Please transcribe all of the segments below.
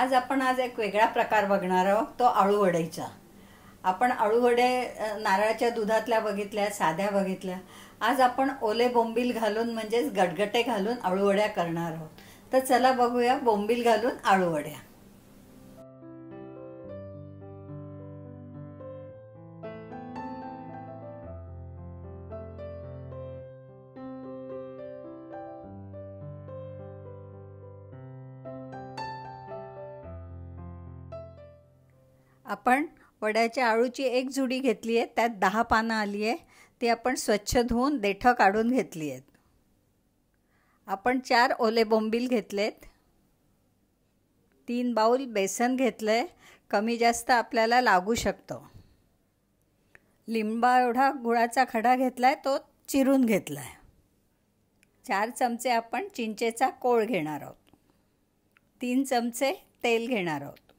आज आपण आज एक वेगळा प्रकार बघणार आहोत तो आळूवड्याचा आपण आळूवडे नारळाच्या दुधातल्या बघितल्या साध्या बघितल्या आज आपण ओले बोंबील घालून म्हणजेच गटगटे घालून आळूवड्या करणार आहोत तर चला बघूया बोंबील घालून आळूवड्या आपण वड्याच्या आळूची एक जुडी घेतली आहे त्यात दहा पानं आली आहे ती आपण स्वच्छ धुवून देठं काढून घेतली आहेत आपण चार ओले बोंबील घेतलेत तीन बाऊल बेसन घेतलं आहे कमी जास्त आपल्याला लागू शकतो लिंबा एवढा गुळाचा खडा घेतला आहे तो चिरून घेतला आहे चार चमचे आपण चिंचेचा कोळ घेणार आहोत तीन चमचे तेल घेणार आहोत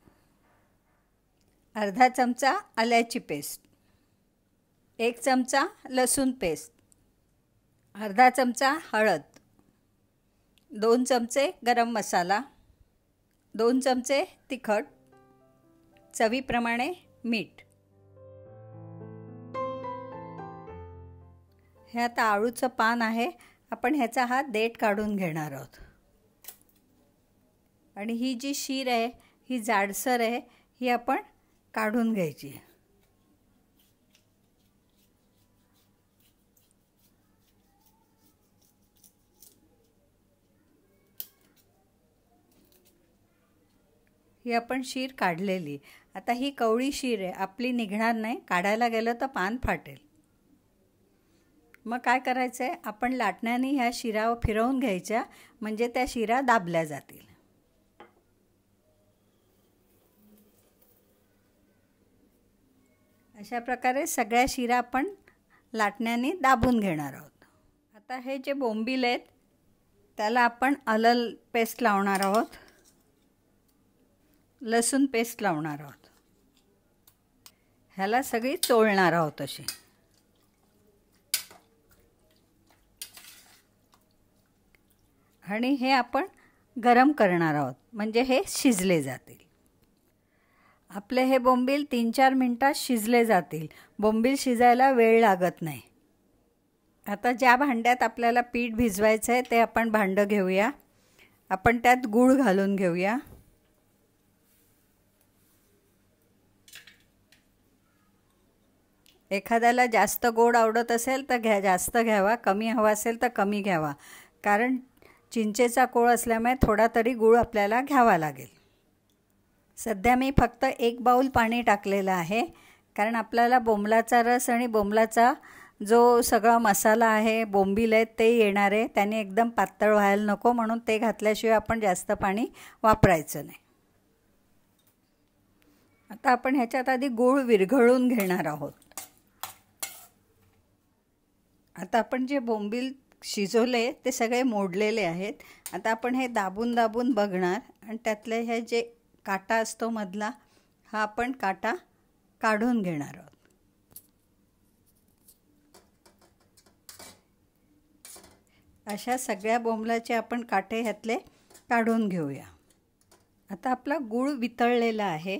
अर्धा चमचा आल्याची पेस्ट एक चमचा लसूण पेस्ट अर्धा चमचा हळद दोन चमचे गरम मसाला दोन चमचे तिखट चवीप्रमाणे मीठ हे आता आळूचं पान आहे आपण ह्याचा हा देठ काढून घेणार आहोत आणि ही जी शीर आहे ही जाडसर आहे ही आपण काढून घ्यायची ही आपण शीर काढलेली आता ही कवळी शीर आहे आपली निघणार नाही काढायला गेलं तर पान फाटेल मग काय करायचं आहे आपण लाटण्याने ह्या शिरा फिरवून घ्यायच्या म्हणजे त्या शिरा दाबल्या जातील अशा प्रकारे सगळ्या शिरा आपण लाटण्याने दाबून घेणार आहोत आता हे जे बोंबील आहेत त्याला आपण अलल पेस्ट लावणार आहोत लसूण पेस्ट लावणार आहोत ह्याला सगळी चोळणार आहोत अशी आणि हे आपण गरम करणार आहोत म्हणजे हे शिजले जातील आपले हे बोंबील तीन चार मिनटात शिजले जातील बोंबील शिजायला वेळ लागत नाही आता ज्या भांड्यात आपल्याला पीठ भिजवायचं आहे ते आपण भांडं घेऊया आपण त्यात गूळ घालून घेऊया एखाद्याला जास्त गोड आवडत असेल तर घ्या जास्त घ्यावा कमी हवा असेल तर कमी घ्यावा कारण चिंचेचा कोळ असल्यामुळे थोडा तरी गूळ आपल्याला घ्यावा लागेल सध्या मी फक्त एक बाऊल पाणी टाकलेलं आहे कारण आपल्याला बोंबलाचा रस आणि बोंबलाचा जो सगळा मसाला आहे बोंबील आहेत ते येणार आहे त्याने एकदम पातळ व्हायला नको म्हणून ते घातल्याशिवाय आपण जास्त पाणी वापरायचं नाही आता आपण ह्याच्यात आधी गूळ विरघळून घेणार आहोत आता आपण जे बोंबील शिजवले ते सगळे मोडलेले आहेत आता आपण हे दाबून दाबून बघणार आणि त्यातले हे जे काटा असतो मधला हा आपण काटा काढून घेणार आहोत अशा सगळ्या बोंबलाचे आपण काटे ह्यातले काढून घेऊया आता आपला गूळ वितळलेला आहे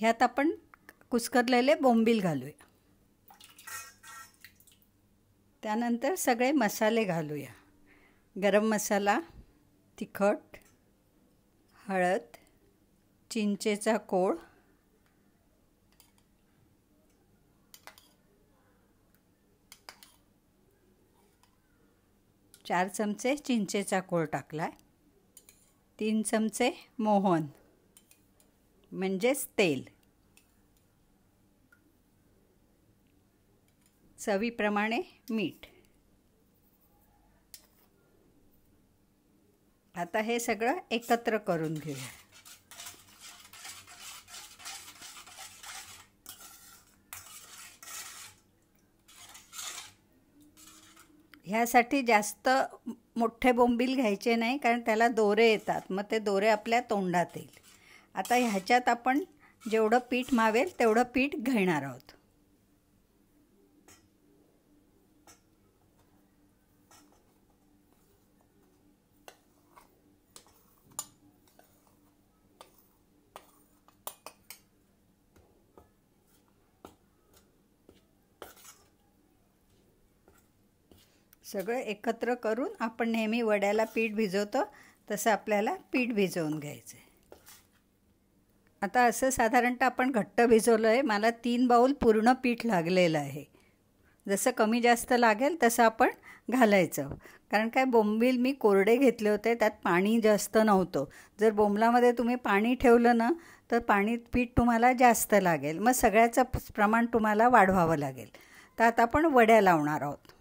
ह्यात आपण कुस्करलेले बोंबील घालूया त्यानंतर सगळे मसाले घालूया गरम मसाला तिखट हळद चिंचेचा कोळ चार चमचे चिंचेचा कोळ टाकला तीन चमचे मोहन म्हणजेच तेल चवीप्रमाणे मीठ आता हे सगळं एकत्र करून घेऊया ह्यासाठी जास्त मोठे बोंबील घ्यायचे नाही कारण त्याला दोरे येतात मग ते दोरे आपल्या तोंडात येईल आता ह्याच्यात आपण जेवढं पीठ मावेल तेवढं पीठ घेणार आहोत सगळं एकत्र करून आपण नेहमी वड्याला पीठ भिजवतो तसं आपल्याला पीठ भिजवून घ्यायचं आहे आता असं साधारणतः आपण घट्ट भिजवलं आहे मला तीन बाऊल पूर्ण पीठ लागलेलं आहे जसं कमी जास्त लागेल तसं आपण घालायचं कारण काय बोंबील मी कोरडे घेतले होते त्यात पाणी जास्त नव्हतं जर बोंबलामध्ये तुम्ही पाणी ठेवलं ना तर पाणी पीठ तुम्हाला जास्त लागेल मग सगळ्याचं प्रमाण तुम्हाला वाढवावं लागेल तर आता आपण वड्या लावणार आहोत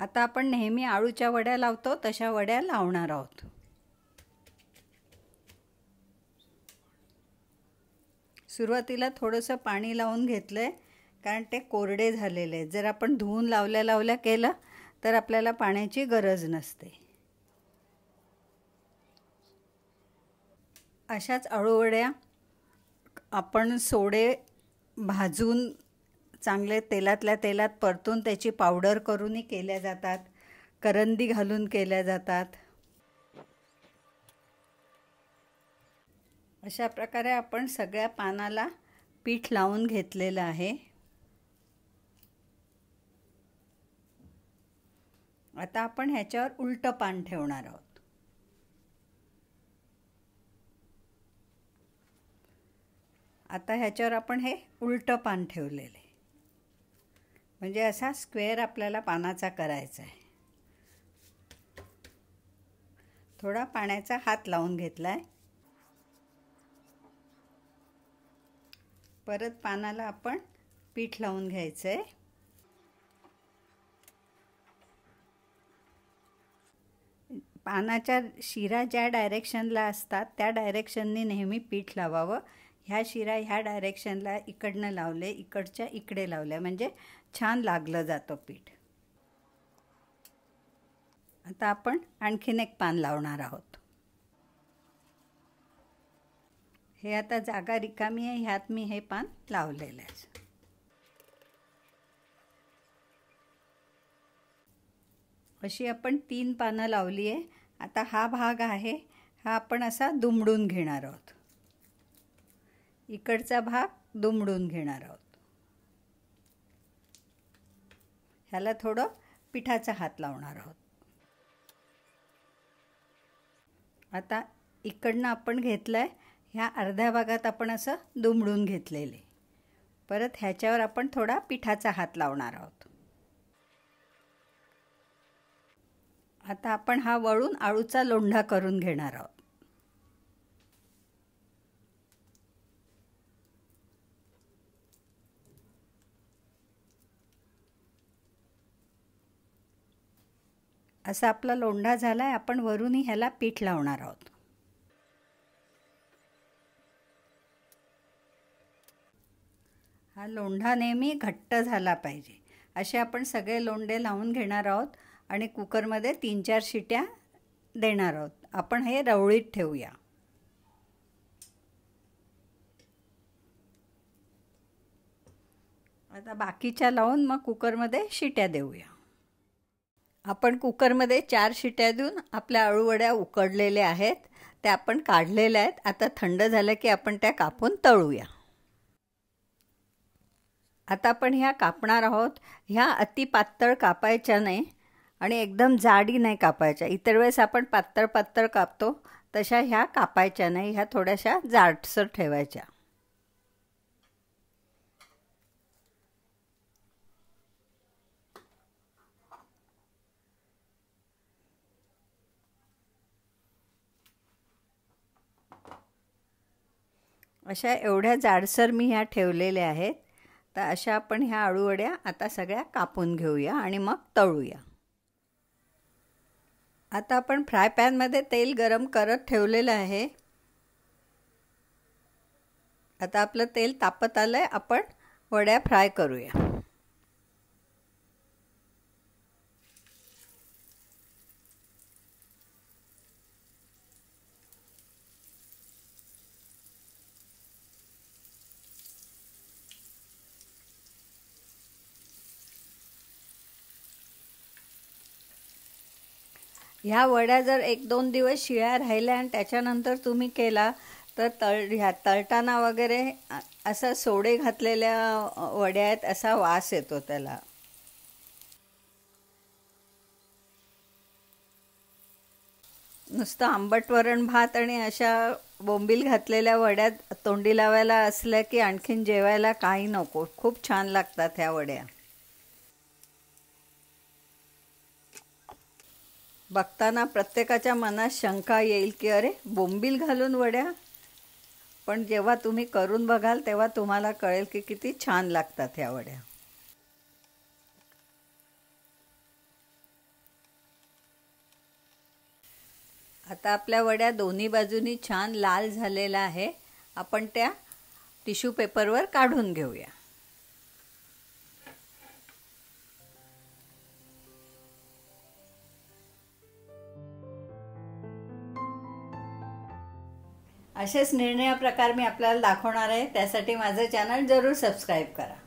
आता आपण नेहमी आळूच्या वड्या लावतो तशा वड्या लावणार आहोत सुरुवातीला थोडंसं पाणी लावून घेतलं आहे कारण ते कोरडे झालेले आहेत जर आपण धुवून लावल्या लावल्या केलं तर आपल्याला पाण्याची गरज नसते अशाच आळूवड्या आपण सोडे भाजून चांगले तेलातल्या तेलात परतून त्याची पावडर करूनही केल्या जातात करंदी घालून केल्या जातात अशा प्रकारे आपण सगळ्या पानाला पीठ लावून घेतलेलं आहे आता आपण ह्याच्यावर उलटं पान ठेवणार आहोत आता ह्याच्यावर आपण हे उलटं पान ठेवलेले म्हणजे असा स्क्वेअर आपल्याला पानाचा करायचा आहे थोडा पाण्याचा हात लावून घेतला आहे परत पानाला आपण पीठ लावून घ्यायचं आहे पानाच्या शिरा ज्या डायरेक्शनला असतात त्या डायरेक्शनने नेहमी पीठ लावावं ह्या शिरा ह्या डायरेक्शनला इकडनं लावले इकडच्या इकडे लावल्या म्हणजे छान लागलं जातं पीठ आता आपण आणखीन एक पान लावणार आहोत हे आता जागा रिकामी आहे ह्यात मी हे पान लावलेलं आहे अशी आपण तीन पानं लावली आहे आता हा भाग आहे हा आपण असा दुमडून घेणार आहोत इकडचा भाग दुमडून घेणार आहोत ह्याला थोडं पिठाचा हात लावणार आहोत आता इकडनं आपण घेतलं आहे ह्या अर्ध्या भागात आपण असं दुमडून घेतलेले परत ह्याच्यावर आपण थोडा पिठाचा हात लावणार आहोत आता आपण हा वळून आळूचा लोंढा करून घेणार आहोत असा आपला लोंढा झाला आहे आपण वरूनही ह्याला पीठ लावणार आहोत हा लोंढा नेहमी घट्ट झाला पाहिजे असे आपण सगळे लोंढे लावून घेणार आहोत आणि कुकरमध्ये तीन चार शिट्या देणार आहोत आपण हे रवळीत ठेवूया आता बाकीच्या लावून मग कुकरमध्ये शिट्या देऊया आपण कुकरमध्ये चार शिट्या देऊन आपल्या अळूवड्या उकडलेल्या आहेत त्या आपण काढलेल्या आहेत आता थंड झालं की आपण त्या कापून तळूया आता आपण ह्या कापणार आहोत ह्या अति पातळ कापायच्या नाही आणि एकदम जाडी नाही कापायच्या इतर वेळेस आपण पातळ पातळ कापतो तशा ह्या कापायच्या नाही ह्या थोड्याशा जाडसर ठेवायच्या अशा एवढ्या जाडसर मी ह्या ठेवलेल्या आहेत तर अशा आपण ह्या आळूवड्या आता सगळ्या कापून घेऊया आणि मग तळूया आता आपण फ्राय पॅनमध्ये तेल गरम करत ठेवलेलं आहे आता आपलं तेल तापत आलं आहे आपण वड्या फ्राय करूया ह्या वड्या जर एक दोन दिवस शिळ्या राहिल्या आणि त्याच्यानंतर तुम्ही केला तर तळ ह्या तळताना वगैरे असा सोडे घातलेल्या वड्या आहेत असा वास येतो त्याला नुसतं आंबट वरण भात आणि अशा बोंबील घातलेल्या वड्यात तोंडी लावायला असल्या की आणखीन जेवायला काही नको खूप छान लागतात ह्या वड्या बघताना प्रत्येकाच्या मनात शंका येईल की अरे बोंबील घालून वड्या पण जेव्हा तुम्ही करून बघाल तेव्हा तुम्हाला कळेल की किती छान लागतात ह्या वड्या आता आपल्या वड्या दोन्ही बाजूनी छान लाल झालेला आहे आपण त्या टिश्यू पेपरवर काढून घेऊया असेच निर्णय प्रकार मी आपल्याला दाखवणार आहे त्यासाठी माझं चॅनल जरूर सबस्क्राईब करा